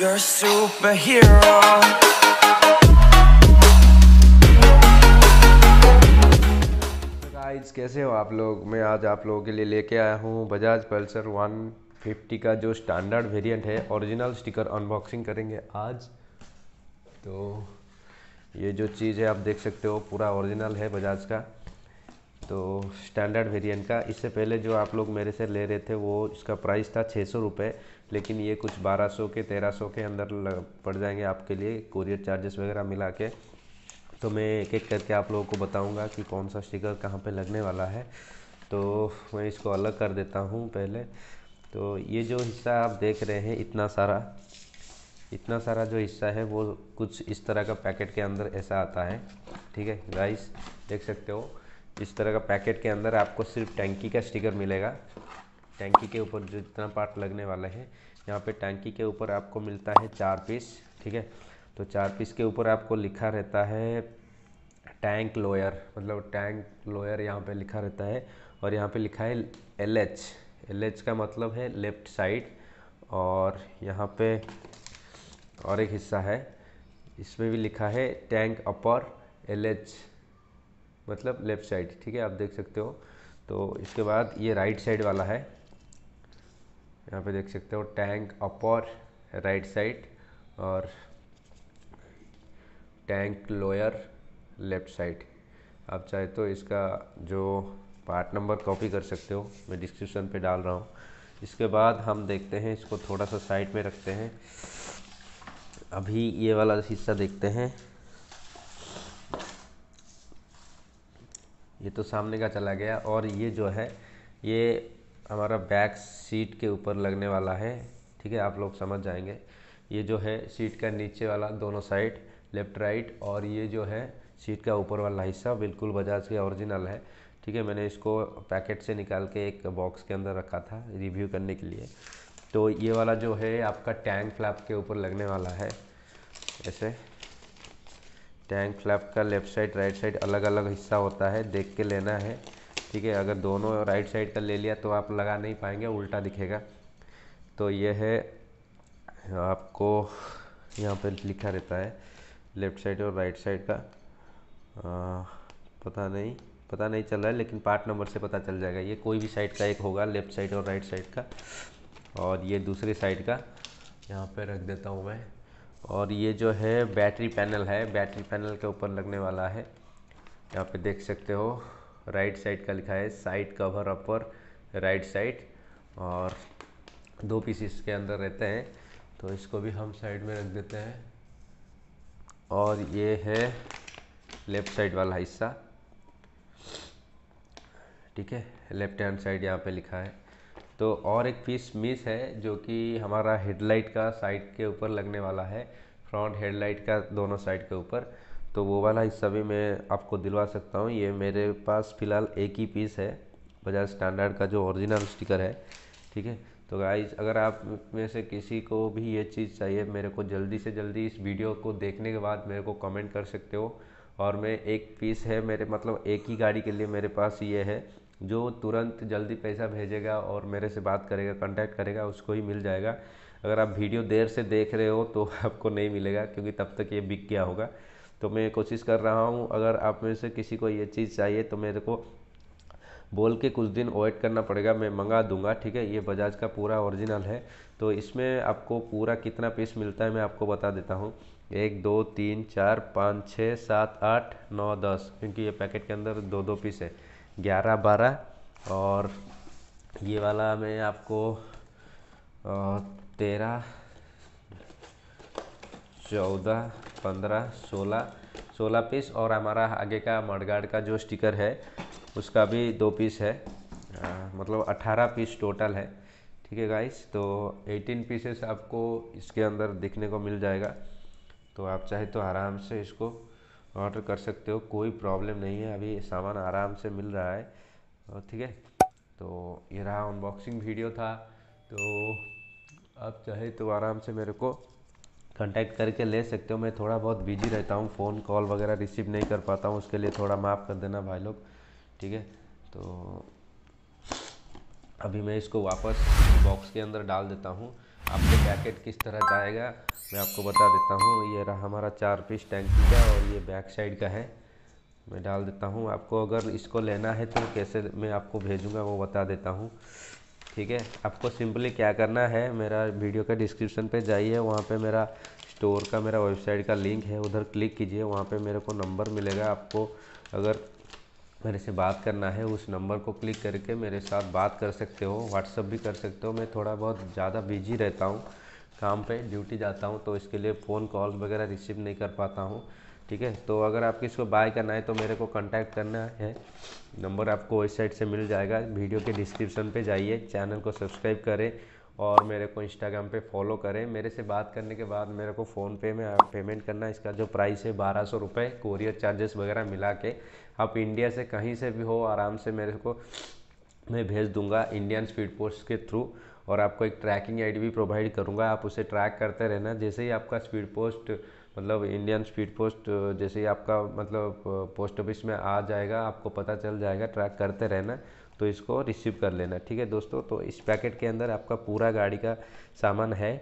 You're a superhero. Guys कैसे हो आप लोग मैं आज आप लोगों के लिए लेके आया हूँ बजाज पल्सर 150 का जो स्टैंडर्ड वेरिएंट है ओरिजिनल स्टिकर अनबॉक्सिंग करेंगे आज तो ये जो चीज़ है आप देख सकते हो पूरा ओरिजिनल है बजाज का तो स्टैंडर्ड वेरिएंट का इससे पहले जो आप लोग मेरे से ले रहे थे वो इसका प्राइस था छः सौ रुपये लेकिन ये कुछ बारह सौ के तेरह सौ के अंदर पड़ जाएंगे आपके लिए कुरियर चार्जेस वगैरह मिला के तो मैं एक एक करके आप लोगों को बताऊंगा कि कौन सा स्टिकर कहाँ पे लगने वाला है तो मैं इसको अलग कर देता हूँ पहले तो ये जो हिस्सा आप देख रहे हैं इतना सारा इतना सारा जो हिस्सा है वो कुछ इस तरह का पैकेट के अंदर ऐसा आता है ठीक है राइस देख सकते हो इस तरह का पैकेट के अंदर आपको सिर्फ टैंकी का स्टिकर मिलेगा टैंकी के ऊपर जो जितना पार्ट लगने वाला है यहाँ पे टैंकी के ऊपर आपको मिलता है चार पीस ठीक है तो चार पीस के ऊपर आपको लिखा रहता है टैंक लोयर मतलब टैंक लोयर यहाँ पे लिखा रहता है और यहाँ पे लिखा है एल एच एल एच का मतलब है लेफ्ट साइड और यहाँ पे और एक हिस्सा है इसमें भी लिखा है टैंक अपर एल एच मतलब लेफ़्ट साइड ठीक है आप देख सकते हो तो इसके बाद ये राइट साइड वाला है यहाँ पे देख सकते हो टैंक अपर राइट साइड और टैंक लोअर लेफ़्ट साइड आप चाहे तो इसका जो पार्ट नंबर कॉपी कर सकते हो मैं डिस्क्रिप्शन पे डाल रहा हूँ इसके बाद हम देखते हैं इसको थोड़ा सा साइड में रखते हैं अभी ये वाला हिस्सा देखते हैं ये तो सामने का चला गया और ये जो है ये हमारा बैक सीट के ऊपर लगने वाला है ठीक है आप लोग समझ जाएंगे ये जो है सीट का नीचे वाला दोनों साइड लेफ्ट राइट और ये जो है सीट का ऊपर वाला हिस्सा बिल्कुल बजाज के ओरिजिनल है ठीक है मैंने इसको पैकेट से निकाल के एक बॉक्स के अंदर रखा था रिव्यू करने के लिए तो ये वाला जो है आपका टैंक फ्लैप के ऊपर लगने वाला है ऐसे टैंक फ्लैप का लेफ्ट साइड राइट साइड अलग अलग हिस्सा होता है देख के लेना है ठीक है अगर दोनों राइट साइड का ले लिया तो आप लगा नहीं पाएंगे उल्टा दिखेगा तो यह है आपको यहाँ पे लिखा रहता है लेफ्ट साइड और राइट साइड का आ, पता नहीं पता नहीं चल रहा है लेकिन पार्ट नंबर से पता चल जाएगा ये कोई भी साइड का एक होगा लेफ्ट साइड और राइट साइड का और ये दूसरी साइड का यहाँ पे रख देता हूँ मैं और ये जो है बैटरी पैनल है बैटरी पैनल के ऊपर लगने वाला है यहाँ पे देख सकते हो राइट साइड का लिखा है side cover upper right side और दो पीस इसके अंदर रहते हैं तो इसको भी हम साइड में रख देते हैं और ये है लेफ़्ट साइड वाला हिस्सा ठीक है लेफ्ट हैंड साइड यहाँ पे लिखा है तो और एक पीस मिस है जो कि हमारा हेडलाइट का साइड के ऊपर लगने वाला है फ्रंट हेडलाइट का दोनों साइड के ऊपर तो वो वाला हिस्सा भी मैं आपको दिलवा सकता हूँ ये मेरे पास फ़िलहाल एक ही पीस है बजाज स्टैंडर्ड का जो ओरिजिनल स्टिकर है ठीक है तो गाइज अगर आप में से किसी को भी ये चीज़ चाहिए मेरे को जल्दी से जल्दी इस वीडियो को देखने के बाद मेरे को कमेंट कर सकते हो और मैं एक पीस है मेरे मतलब एक ही गाड़ी के लिए मेरे पास ये है जो तुरंत जल्दी पैसा भेजेगा और मेरे से बात करेगा कांटेक्ट करेगा उसको ही मिल जाएगा अगर आप वीडियो देर से देख रहे हो तो आपको नहीं मिलेगा क्योंकि तब तक ये बिक गया होगा तो मैं कोशिश कर रहा हूँ अगर आप में से किसी को ये चीज़ चाहिए तो मेरे को बोल के कुछ दिन वेट करना पड़ेगा मैं मंगा दूंगा ठीक है ये बजाज का पूरा ओरिजिनल है तो इसमें आपको पूरा कितना पीस मिलता है मैं आपको बता देता हूँ एक दो तीन चार पाँच छः सात आठ नौ दस क्योंकि ये पैकेट के अंदर दो दो पीस है ग्यारह बारह और ये वाला मैं आपको तेरह चौदह पंद्रह सोलह सोलह पीस और हमारा आगे का मडगार्ड का जो स्टिकर है उसका भी दो पीस है आ, मतलब अट्ठारह पीस टोटल है ठीक है गाइस तो एटीन पीसेस आपको इसके अंदर दिखने को मिल जाएगा तो आप चाहे तो आराम से इसको ऑर्डर कर सकते हो कोई प्रॉब्लम नहीं है अभी सामान आराम से मिल रहा है ठीक है तो ये रहा अनबॉक्सिंग वीडियो था तो आप चाहे तो आराम से मेरे को कांटेक्ट करके ले सकते हो मैं थोड़ा बहुत बिजी रहता हूँ फ़ोन कॉल वगैरह रिसीव नहीं कर पाता हूँ उसके लिए थोड़ा माफ़ कर देना भाई लोग ठीक है तो अभी मैं इसको वापस बॉक्स के अंदर डाल देता हूँ आपके पैकेट किस तरह का आएगा मैं आपको बता देता हूँ ये रहा हमारा चार पीस टैंकी का और ये बैक साइड का है मैं डाल देता हूँ आपको अगर इसको लेना है तो कैसे मैं आपको भेजूँगा वो बता देता हूँ ठीक है आपको सिंपली क्या करना है मेरा वीडियो का डिस्क्रिप्शन पे जाइए वहाँ पे मेरा स्टोर का मेरा वेबसाइट का लिंक है उधर क्लिक कीजिए वहाँ पे मेरे को नंबर मिलेगा आपको अगर मेरे से बात करना है उस नंबर को क्लिक करके मेरे साथ बात कर सकते हो व्हाट्सअप भी कर सकते हो मैं थोड़ा बहुत ज़्यादा बिजी रहता हूँ काम पे ड्यूटी जाता हूँ तो इसके लिए फ़ोन कॉल वगैरह रिसीव नहीं कर पाता हूँ ठीक है तो अगर किसी को बाय करना है तो मेरे को कांटेक्ट करना है नंबर आपको वेबसाइट से मिल जाएगा वीडियो के डिस्क्रिप्शन पे जाइए चैनल को सब्सक्राइब करें और मेरे को इंस्टाग्राम पे फॉलो करें मेरे से बात करने के बाद मेरे को फ़ोन पे में पेमेंट करना इसका जो प्राइस है बारह सौ रुपये कोरियर चार्जेस वगैरह मिला के आप इंडिया से कहीं से भी हो आराम से मेरे को मैं भेज दूंगा इंडियन स्पीड पोस्ट के थ्रू और आपको एक ट्रैकिंग आईडी भी प्रोवाइड करूँगा आप उसे ट्रैक करते रहना जैसे ही आपका स्पीड पोस्ट मतलब इंडियन स्पीड पोस्ट जैसे ही आपका मतलब पोस्ट ऑफिस में आ जाएगा आपको पता चल जाएगा ट्रैक करते रहना तो इसको रिसीव कर लेना ठीक है दोस्तों तो इस पैकेट के अंदर आपका पूरा गाड़ी का सामान है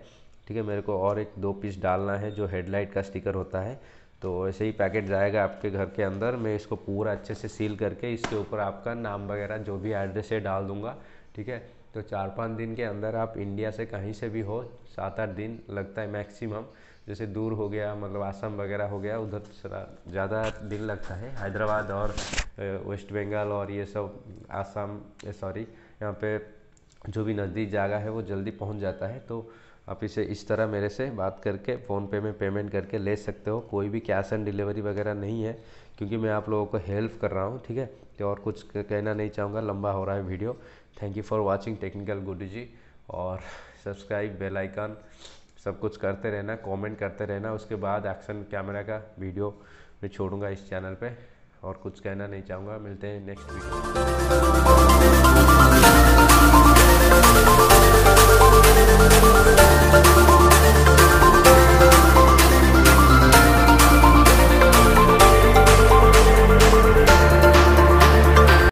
ठीक है मेरे को और एक दो पीस डालना है जो हेडलाइट का स्टिकर होता है तो ऐसे ही पैकेट जाएगा आपके घर के अंदर मैं इसको पूरा अच्छे से सील करके इसके ऊपर आपका नाम वगैरह जो भी एड्रेस है डाल दूँगा ठीक है तो चार पाँच दिन के अंदर आप इंडिया से कहीं से भी हो सात आठ दिन लगता है मैक्सिमम जैसे दूर हो गया मतलब आसाम वगैरह हो गया उधर ज़्यादा दिन लगता है हैदराबाद और वेस्ट बंगाल और ये सब आसाम सॉरी यहाँ पे जो भी नज़दीक जगह है वो जल्दी पहुँच जाता है तो आप इसे इस तरह मेरे से बात करके फ़ोनपे में पेमेंट करके ले सकते हो कोई भी कैश ऑन डिलीवरी वगैरह नहीं है क्योंकि मैं आप लोगों को हेल्प कर रहा हूँ ठीक है तो और कुछ कहना नहीं चाहूँगा लंबा हो रहा है video thank you for watching technical good ji और सब्सक्राइब बेल आइकन सब कुछ करते रहना कमेंट करते रहना उसके बाद एक्शन कैमरा का वीडियो मैं छोड़ूंगा इस चैनल पे और कुछ कहना नहीं चाहूँगा मिलते हैं नेक्स्ट वीडियो